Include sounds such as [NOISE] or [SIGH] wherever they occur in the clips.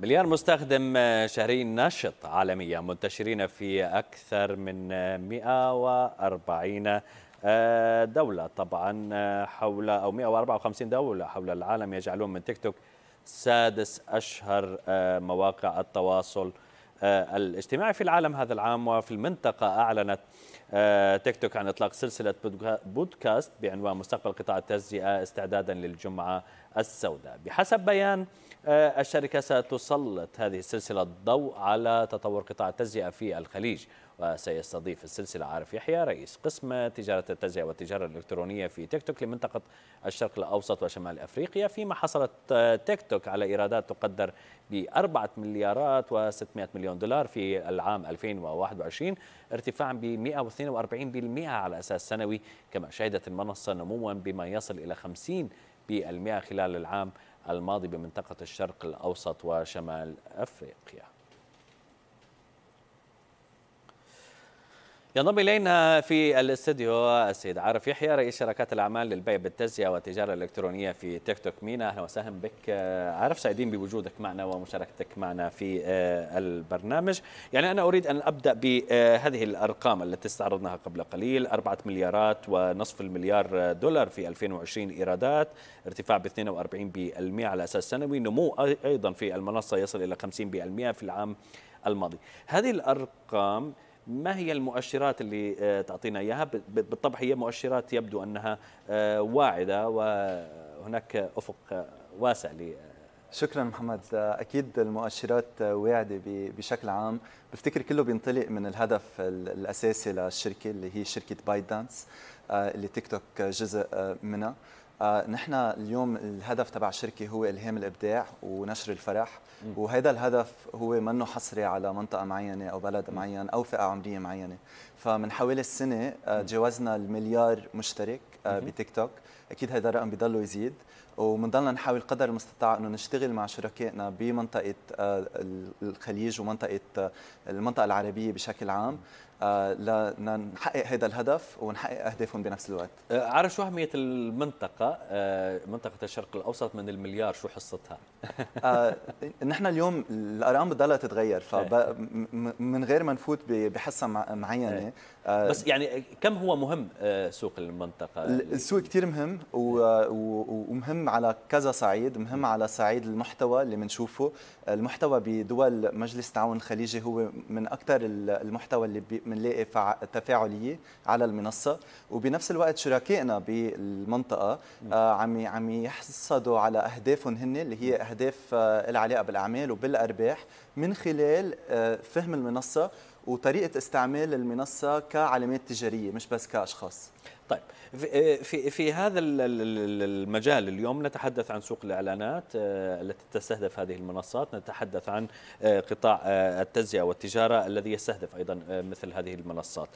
مليار مستخدم آه، شهري نشط عالميا منتشرين في أكثر من 140 آه، آه، دولة طبعا حول أو 154 دولة حول العالم يجعلون من تيك توك سادس أشهر مواقع التواصل آه، الاجتماعي في العالم هذا العام وفي المنطقة أعلنت آه، تيك توك عن إطلاق سلسلة بودكاست بعنوان مستقبل قطاع التجزئة استعدادا للجمعة السوداء بحسب بيان آه، الشركة ستسلط هذه السلسلة الضوء على تطور قطاع التجزئة في الخليج وسيستضيف السلسلة عارف يحيى رئيس قسم تجارة التجزئة والتجارة الإلكترونية في تيك توك لمنطقة الشرق الأوسط وشمال أفريقيا فيما حصلت آه، تيك توك على إيرادات تقدر بأربعة مليارات و600 مليون دولار في العام 2021 ارتفاعا ب 142% على أساس سنوي كما شهدت المنصة نموا بما يصل إلى 50% خلال العام الماضي بمنطقة الشرق الأوسط وشمال أفريقيا ينضم الينا في الاستديو السيد عارف يحيى رئيس شركات الاعمال للبيع بالتجزئه والتجاره الالكترونيه في تيك توك مينا اهلا وسهلا بك عارف سعيدين بوجودك معنا ومشاركتك معنا في آه، البرنامج يعني انا اريد ان ابدا بهذه الارقام التي استعرضناها قبل قليل 4 مليارات ونصف المليار دولار في 2020 ايرادات ارتفاع ب 42% على اساس سنوي نمو ايضا في المنصه يصل الى 50% في العام الماضي هذه الارقام ما هي المؤشرات اللي آه، تعطينا اياها بالطبع هي مؤشرات يبدو انها آه، واعده وهناك افق آه، واسع شكرا محمد اكيد المؤشرات واعده بشكل عام بفتكر كله بينطلق من الهدف الاساسي للشركه اللي هي شركه بايدانس اللي تيك توك جزء منها آه، نحن اليوم الهدف تبع الشركه هو الهام الابداع ونشر الفرح وهذا الهدف هو منه حصري على منطقه معينه او بلد معين او فئه عمريه معينه فمن حوالي السنه تجاوزنا آه، المليار مشترك آه، بتيك توك اكيد هذا الرقم بضله يزيد وبنضلنا نحاول قدر المستطاع انه نشتغل مع شركائنا بمنطقه آه، الخليج ومنطقه آه، المنطقه العربيه بشكل عام آه، لنحقق هذا الهدف ونحقق اهدافهم بنفس الوقت. عرف شو اهميه المنطقه منطقه الشرق الاوسط من المليار شو حصتها؟ نحن اليوم الارقام بتضلها تتغير إيه. فمن غير ما نفوت بحصه معينه إيه. بس يعني كم هو مهم سوق المنطقه؟ السوق كثير مهم مهم ومهم على كذا صعيد مهم على صعيد المحتوى اللي بنشوفه المحتوى بدول مجلس التعاون الخليجي هو من اكثر المحتوى اللي بنلاقي تفاعليه على المنصه وبنفس الوقت شركائنا بالمنطقه آه، عم عم يحصدوا على اهدافهم هن اللي هي اهداف آه، العلاقه بالاعمال وبالارباح من خلال آه، فهم المنصه وطريقه استعمال المنصه كعلامات تجاريه مش بس كاشخاص طيب آه، في في هذا المجال اليوم نتحدث عن سوق الاعلانات آه، التي تستهدف هذه المنصات، نتحدث عن آه، قطاع التجزئه والتجاره الذي يستهدف ايضا مثل هذه المنصات.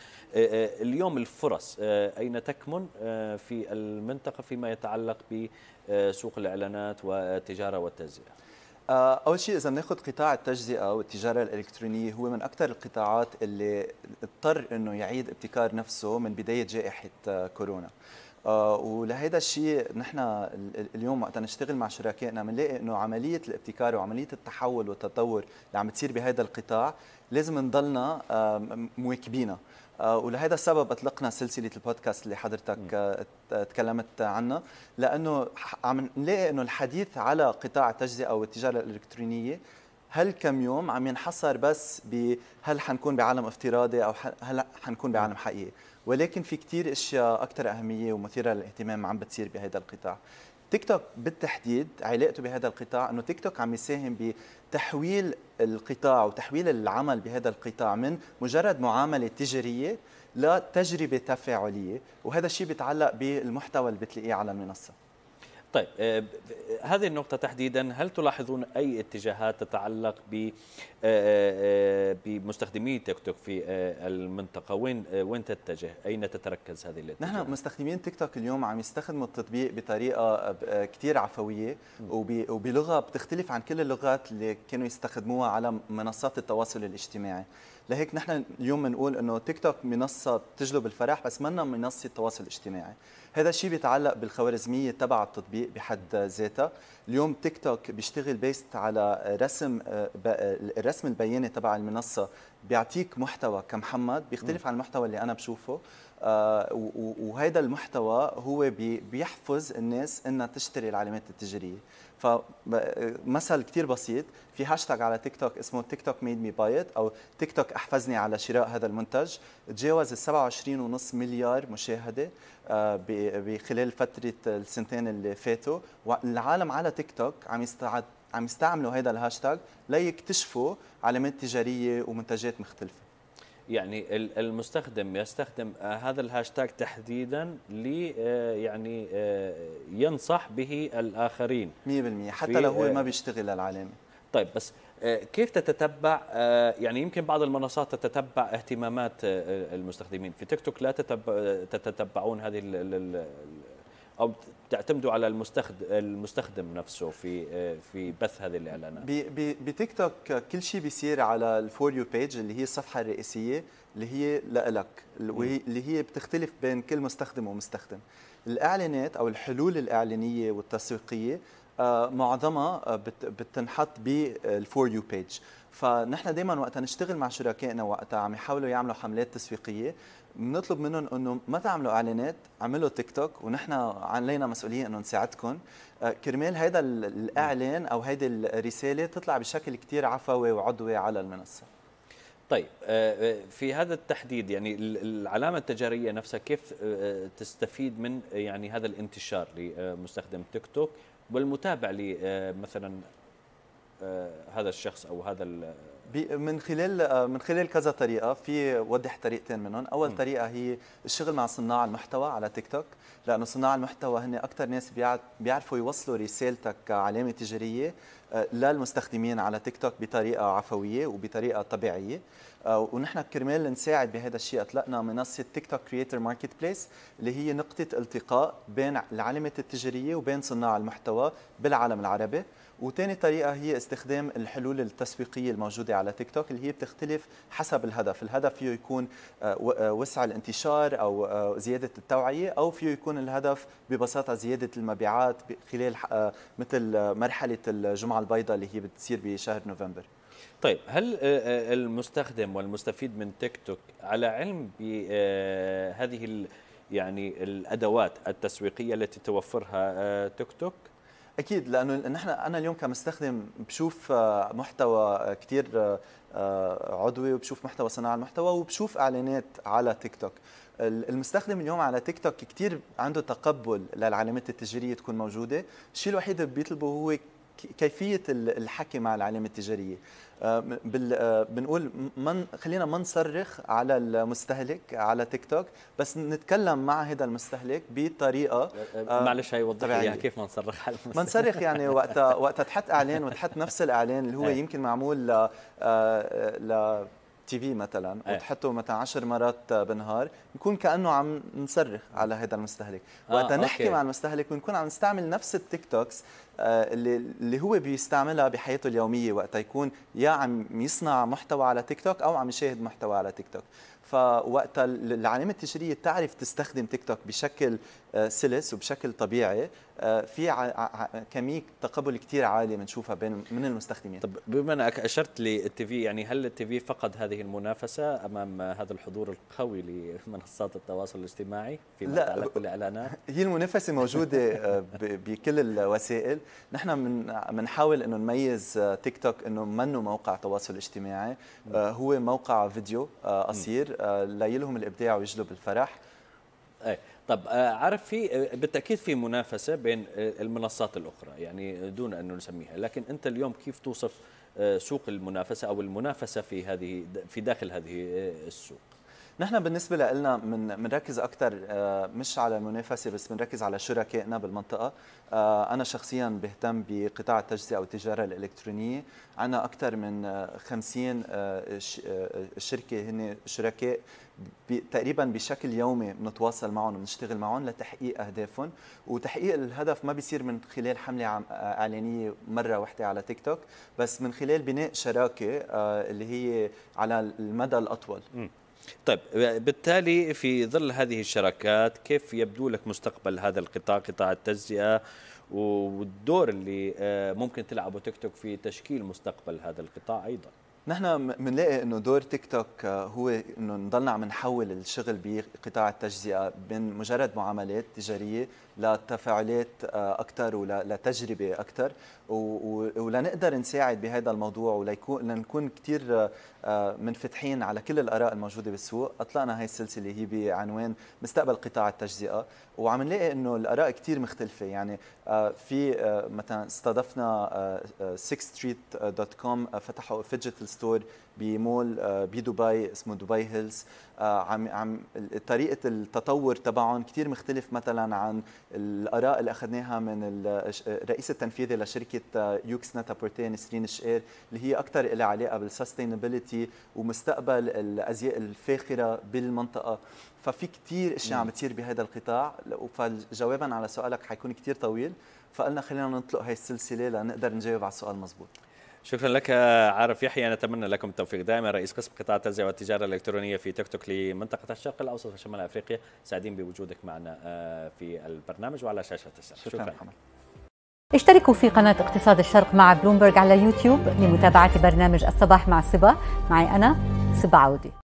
اليوم الفرص اين تكمن في المنطقه فيما يتعلق بسوق الاعلانات والتجاره والتجزئه؟ آه، اول شيء اذا بناخذ قطاع التجزئه والتجاره الالكترونيه هو من اكثر القطاعات اللي اضطر انه يعيد ابتكار نفسه من بدايه جائحه آه، كورونا آه، ولهذا الشيء نحن اليوم وقت نشتغل مع شركائنا بنلاقي انه عمليه الابتكار وعمليه التحول والتطور اللي عم تصير بهذا القطاع لازم نضلنا مواكبينها آه، ولهذا السبب اطلقنا سلسله البودكاست اللي حضرتك آه، تكلمت عنها لانه عم نلاقي انه الحديث على قطاع التجزئه او التجاره الالكترونيه هل كم يوم عم ينحصر بس بهل حنكون بعالم افتراضي او هل حنكون بعالم حقيقي ولكن في كثير اشياء اكثر اهميه ومثيره للاهتمام عم بتصير بهذا القطاع تيك توك بالتحديد علاقته بهذا القطاع انه تيك توك عم يساهم بتحويل القطاع وتحويل العمل بهذا القطاع من مجرد معامله تجاريه لتجربه تفاعليه وهذا الشيء بيتعلق بالمحتوى اللي بتلاقيه على المنصه طيب آه، آه، هذه النقطة تحديدا هل تلاحظون أي اتجاهات تتعلق آه، آه، آه، بمستخدمي تيك توك في المنطقه وين وين تتجه اين تتركز هذه الاتجاه نحن مستخدمين تيك توك اليوم عم يستخدموا التطبيق بطريقه كثير عفويه وبلغه بتختلف عن كل اللغات اللي كانوا يستخدموها على منصات التواصل الاجتماعي لهيك نحن اليوم بنقول انه تيك توك منصه بتجلب الفرح بس منا منصه تواصل اجتماعي هذا الشيء بيتعلق بالخوارزميه تبع التطبيق بحد ذاتها اليوم تيك توك بيشتغل بيست على رسم الرسم الرسم البياني تبع المنصه بيعطيك محتوى كمحمد بيختلف عن المحتوى اللي انا بشوفه آه وهذا المحتوى هو بيحفز الناس انها تشتري العلامات التجاريه فمثل كثير بسيط في هاشتاج على تيك توك اسمه تيك توك ميد مي بايت او تيك توك احفزني على شراء هذا المنتج تجاوز ال 27.5 مليار مشاهده آه، بخلال فتره السنتين اللي فاتوا والعالم على تيك توك عم يستعد عم يستعملوا هذا الهاشتاج ليكتشفوا علامات تجاريه ومنتجات مختلفه يعني المستخدم يستخدم آه، هذا الهاشتاج تحديدا لي آه، يعني آه، ينصح به الاخرين 100% حتى لو هو ما بيشتغل العلامه طيب بس كيف تتتبع يعني يمكن بعض المنصات تتتبع اهتمامات المستخدمين في تيك توك لا تتتبعون هذه او تعتمدوا على المستخدم المستخدم نفسه في في بث هذه الاعلانات بتيك توك كل شيء بيصير على الفور يو بيج اللي هي الصفحه الرئيسيه اللي هي لإلك اللي هي بتختلف بين كل مستخدم ومستخدم الاعلانات او الحلول الاعلانيه والتسويقيه آه، معظمها آه، بتنحط بالفور يو بيج فنحن دائما وقت نشتغل مع شركائنا وقت عم يحاولوا يعملوا حملات تسويقيه بنطلب منهم انه ما تعملوا اعلانات اعملوا تيك توك ونحن علينا مسؤوليه انه نساعدكم آه، كرمال هذا الاعلان او هذه الرساله تطلع بشكل كثير عفوي وعضوي على المنصه طيب في هذا التحديد يعني العلامة التجارية نفسها كيف تستفيد من يعني هذا الانتشار لمستخدم تيك توك والمتابع لمثلا آه، آه، هذا الشخص او هذا آه، من خلال من خلال كذا طريقه في وضح طريقتين منهم اول م. طريقه هي الشغل مع صناع المحتوى على تيك توك لانه صناع المحتوى هن اكثر ناس بيعرفوا يوصلوا رسالتك كعلامه تجاريه للمستخدمين على تيك توك بطريقه عفويه وبطريقه طبيعيه آه، ونحن كرمال نساعد بهذا الشيء اطلقنا منصه تيك توك كرييتر ماركت بليس اللي هي نقطه التقاء بين العلامات التجاريه وبين صناع المحتوى بالعالم العربي وثاني طريقة هي استخدام الحلول التسويقية الموجودة على تيك توك اللي هي بتختلف حسب الهدف الهدف فيه يكون آه، آه، وسع الانتشار أو زيادة التوعية أو فيه يكون الهدف ببساطة زيادة المبيعات خلال مثل مرحلة الجمعة البيضاء اللي هي بتصير بشهر نوفمبر طيب هل آه، آه، المستخدم والمستفيد من تيك توك على علم بهذه آه، يعني الادوات التسويقيه التي توفرها تيك توك؟ اكيد لانه نحن انا اليوم كمستخدم بشوف محتوى كثير عضوي وبشوف محتوى صناعه المحتوى وبشوف اعلانات على تيك توك المستخدم اليوم على تيك توك كثير عنده تقبل للعلامات التجاريه تكون موجوده الشيء الوحيد اللي بيطلبه هو كيفيه الحكي مع العلامه التجاريه آه، آه، بنقول من خلينا ما نصرخ على المستهلك على تيك توك بس نتكلم مع هذا المستهلك بطريقه آه، معلش هي وضح لي كيف ما نصرخ على المستهلك ما نصرخ يعني وقتها [LAUGHS] وقتها تحط اعلان وتحط نفس الاعلان اللي هو إيه. يمكن معمول ل ل تي في مثلا إيه. وتحطه مثلا 10 مرات بالنهار بنكون كانه عم نصرخ على هذا المستهلك آه نحكي نحكي مع المستهلك بنكون عم نستعمل نفس التيك توكس آه، اللي اللي هو بيستعملها بحياته اليوميه وقت يكون يا عم يصنع محتوى على تيك توك او عم يشاهد محتوى على تيك توك فوقت العلامه التجاريه تعرف تستخدم تيك توك بشكل آه، سلس وبشكل طبيعي آه، في كميه تقبل كثير عاليه بنشوفها بين من المستخدمين طب بما انك اشرت للتي في يعني هل التي في فقد هذه المنافسه امام هذا الحضور القوي لمنصات التواصل الاجتماعي فيما يتعلق بالاعلانات هي المنافسه موجوده بكل الوسائل نحن من بنحاول انه نميز تيك آه، توك انه منه موقع تواصل اجتماعي آه، هو موقع فيديو آه، قصير ليلهم الابداع ويجلب الفرح اي طب عارف في بالتاكيد في منافسه بين المنصات الاخرى يعني دون انه نسميها لكن انت اليوم كيف توصف سوق المنافسه او المنافسه في هذه في داخل هذه السوق نحن بالنسبه لنا من بنركز اكثر آه، مش على المنافسه بس بنركز على شركائنا بالمنطقه آه، انا شخصيا بهتم بقطاع التجزئه او التجاره الالكترونيه عندنا اكثر من 50 آه، شركه هن شركاء تقريبا بشكل يومي بنتواصل معهم وبنشتغل معهم لتحقيق اهدافهم وتحقيق الهدف ما بيصير من خلال حمله اعلانيه مره واحده على تيك توك بس من خلال بناء شراكه اللي هي على المدى الاطول طيب بالتالي في ظل هذه الشراكات كيف يبدو لك مستقبل هذا القطاع قطاع التجزئة والدور اللي آه، ممكن تلعبه تيك توك في تشكيل مستقبل هذا القطاع أيضاً نحن بنلاقي انه دور تيك توك آه، هو انه نضلنا عم نحول الشغل بقطاع التجزئه من مجرد معاملات تجاريه لتفاعلات آه، اكثر ولتجربه اكثر ولنقدر نساعد بهذا الموضوع وليكون لنكون كثير آه، منفتحين على كل الاراء الموجوده بالسوق اطلقنا هاي السلسله هي بعنوان مستقبل قطاع التجزئه وعم نلاقي انه الاراء كثير مختلفه يعني في مثلا استضفنا 6street.com فتحوا فيجيتال ستور بمول آه، بدبي اسمه دبي هيلز آه، عم عم طريقه التطور تبعهم كثير مختلف مثلا عن الاراء اللي اخذناها من الرئيس التنفيذي لشركه آه، يوكس نتا بورتين سرين الشقير اللي هي اكثر لها علاقه بالسستينابيلتي ومستقبل الازياء الفاخره بالمنطقه ففي كثير اشياء عم بتصير بهذا القطاع فجوابا على سؤالك حيكون كثير طويل فقلنا خلينا نطلق هاي السلسله لنقدر نجاوب على السؤال مزبوط شكرا لك عارف يحيى نتمنى لكم التوفيق دائما رئيس قسم قطاع التجزئه والتجاره الالكترونيه في تيك توك لمنطقه الشرق الاوسط وشمال افريقيا سعيدين بوجودك معنا آه، في البرنامج وعلى شاشه الشرق شكرا, شكرا. محمد. اشتركوا في قناة اقتصاد الشرق مع بلومبرج على يوتيوب لمتابعة برنامج الصباح مع صبا معي أنا صبا عودي